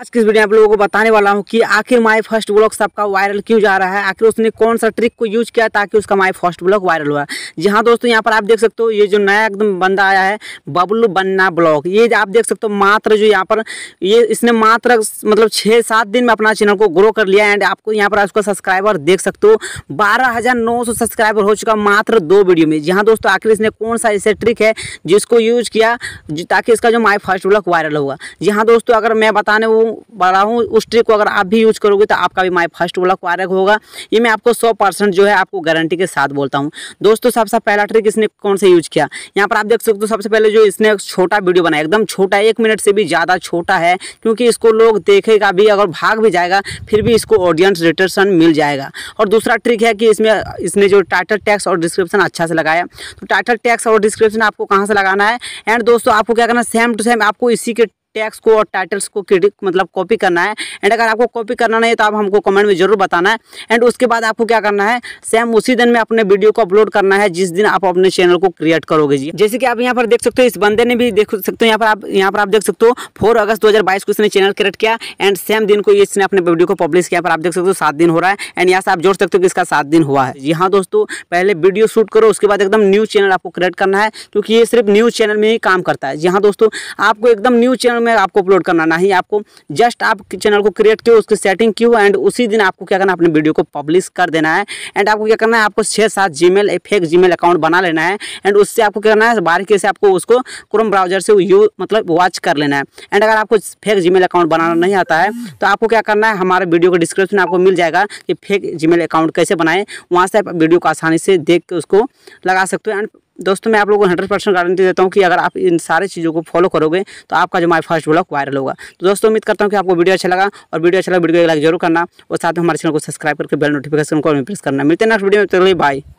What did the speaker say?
आज इस वीडियो में आप लोगों को बताने वाला हूँ कि आखिर माई फर्स्ट ब्लॉग सबका वायरल क्यों जा रहा है आखिर उसने कौन सा ट्रिक को यूज किया ताकि उसका माई फर्स्ट ब्लॉग वायरल हुआ जी हाँ दोस्तों यहाँ पर आप देख सकते हो ये जो नया एकदम बंदा आया है बबलू बन्ना ब्लॉग ये आप देख सकते हो मात्र जो यहाँ पर ये इसने मात्र मतलब छः सात दिन में अपना चैनल को ग्रो कर लिया एंड आपको यहाँ पर उसका सब्सक्राइबर देख सकते हो बारह सब्सक्राइबर हो चुका मात्र दो वीडियो में जी हाँ दोस्तों आखिर इसने कौन सा ऐसे ट्रिक है जिसको यूज किया ताकि इसका जो माई फर्स्ट ब्लॉग वायरल हुआ जी हाँ दोस्तों अगर मैं बताने वो हूँ बड़ा हूँ उस ट्रिक को अगर आप भी यूज करोगे तो आपका भी माई फर्स्ट वाला क्वारक होगा ये मैं आपको सौ परसेंट जो है आपको गारंटी के साथ बोलता हूँ दोस्तों सबसे सब पहला ट्रिक इसने कौन सा यूज किया यहाँ पर आप देख सकते हो सबसे पहले जो इसने छोटा वीडियो बनाया एकदम छोटा एक मिनट से भी ज़्यादा छोटा है क्योंकि इसको लोग देखेगा भी अगर भाग भी जाएगा फिर भी इसको ऑडियंस रिटर्सन मिल जाएगा और दूसरा ट्रिक है कि इसमें इसने जो टाइटल टैक्स और डिस्क्रिप्शन अच्छा से लगाया तो टाइटल टैक्स और डिस्क्रिप्शन आपको कहाँ से लगाना है एंड दोस्तों आपको क्या करना सेम टू सेम आपको इसी के टैक्स को और टाइटल्स को मतलब कॉपी करना है एंड अगर आपको कॉपी करना नहीं है तो आप हमको कमेंट में जरूर बताना है एंड उसके बाद आपको क्या करना है सेम उसी दिन में अपने वीडियो को अपलोड करना है जिस दिन आप अपने चैनल को क्रिएट करोगे जी जैसे कि आप यहाँ पर देख सकते हो इस बंदे ने भी देख सकते हो यहाँ पर आप यहाँ पर आप देख सकते हो फोर अगस्त दो को इसने चैनल क्रिएट किया एंड सेम दिन को इसने अपने वीडियो को पब्लिश किया पर आप देख सकते हो सात दिन हो रहा है एंड यहाँ से आप जोड़ सकते हो कि इसका सात दिन हुआ है जी हाँ दोस्तों पहले वीडियो शूट करो उसके बाद एकदम न्यू चैनल आपको क्रिएट करना है क्योंकि ये सिर्फ न्यूज़ चैनल में ही काम करता है जी हाँ दोस्तों आपको एकदम न्यूज़ चैनल चैनल में आपको अपलोड करना नहीं आपको जस्ट आप चैनल को क्रिएट किए उसकी सेटिंग क्यू एंड उसी दिन आपको क्या करना है अपने वीडियो को पब्लिश कर देना है एंड आपको क्या करना है आपको छः सात Gmail fake G account बना लेना है एंड उससे आपको क्या करना है बारीकी से आपको उसको क्रोम ब्राउजर से यू मतलब वॉच कर लेना है एंड अगर आपको फेक जी अकाउंट बनाना नहीं आता है तो आपको क्या करना है हमारे वीडियो के डिस्क्रिप्शन आपको मिल जाएगा कि फेक जी अकाउंट कैसे बनाएं वहाँ से आप वीडियो को आसानी से देख के उसको लगा सकते हो एंड दोस्तों मैं आप लोगों को हंड्रेड परसेंट गारंटी देता हूँ कि अगर आप इन सारी चीज़ों को फॉलो करोगे तो आपका जो माई फर्स्ट ब्लॉग वायरल होगा तो दोस्तों उम्मीद करता हूँ कि आपको वीडियो अच्छा लगा और वीडियो अच्छा लगा वीडियो को लाइक जरूर करना और साथ में हमारे चैनल को सब्सक्राइब करके बेल नोटिफिकेशन को प्रेस करना मिलते हैं नेक्स्ट वीडियो में चलिए बाय